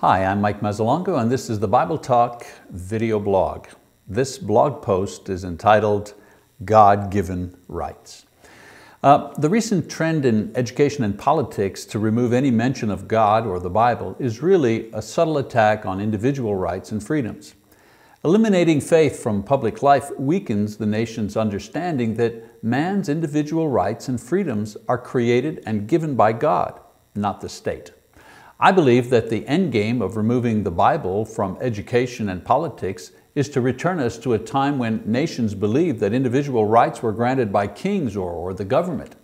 Hi, I'm Mike Mazzalongo, and this is the Bible Talk video blog. This blog post is entitled God Given Rights. Uh, the recent trend in education and politics to remove any mention of God or the Bible is really a subtle attack on individual rights and freedoms. Eliminating faith from public life weakens the nation's understanding that man's individual rights and freedoms are created and given by God, not the state. I believe that the end game of removing the Bible from education and politics is to return us to a time when nations believed that individual rights were granted by kings or, or the government.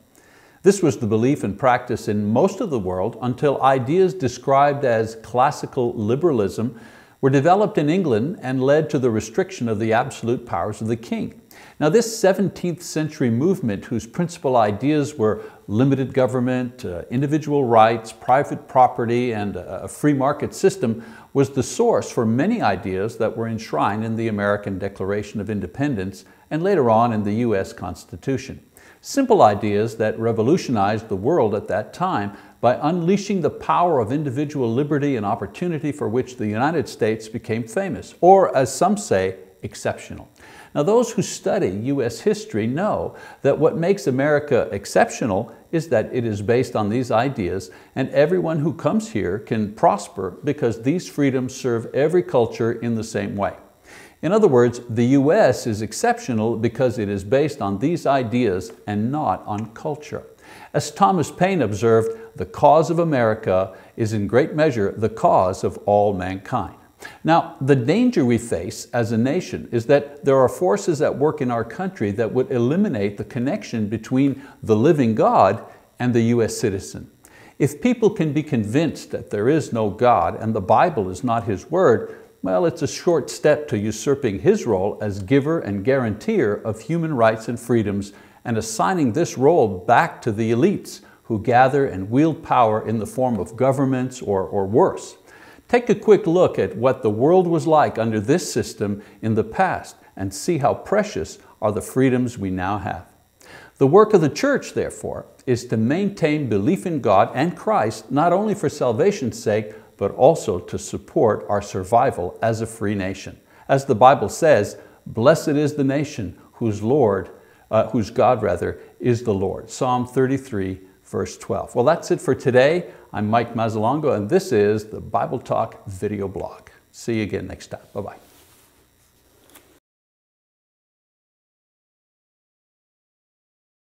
This was the belief and practice in most of the world until ideas described as classical liberalism were developed in England and led to the restriction of the absolute powers of the king. Now this 17th century movement, whose principal ideas were limited government, uh, individual rights, private property, and a free market system, was the source for many ideas that were enshrined in the American Declaration of Independence and later on in the US Constitution. Simple ideas that revolutionized the world at that time by unleashing the power of individual liberty and opportunity for which the United States became famous, or as some say, exceptional. Now those who study US history know that what makes America exceptional is that it is based on these ideas and everyone who comes here can prosper because these freedoms serve every culture in the same way. In other words, the US is exceptional because it is based on these ideas and not on culture. As Thomas Paine observed, the cause of America is in great measure the cause of all mankind. Now, the danger we face as a nation is that there are forces at work in our country that would eliminate the connection between the living God and the US citizen. If people can be convinced that there is no God and the Bible is not His word, well, it's a short step to usurping his role as giver and guarantor of human rights and freedoms and assigning this role back to the elites who gather and wield power in the form of governments or, or worse. Take a quick look at what the world was like under this system in the past and see how precious are the freedoms we now have. The work of the church, therefore, is to maintain belief in God and Christ not only for salvation's sake, but also to support our survival as a free nation. As the Bible says, blessed is the nation whose Lord, uh, whose God rather, is the Lord. Psalm 33, verse 12. Well, that's it for today. I'm Mike Mazzalongo, and this is the Bible Talk video blog. See you again next time. Bye-bye.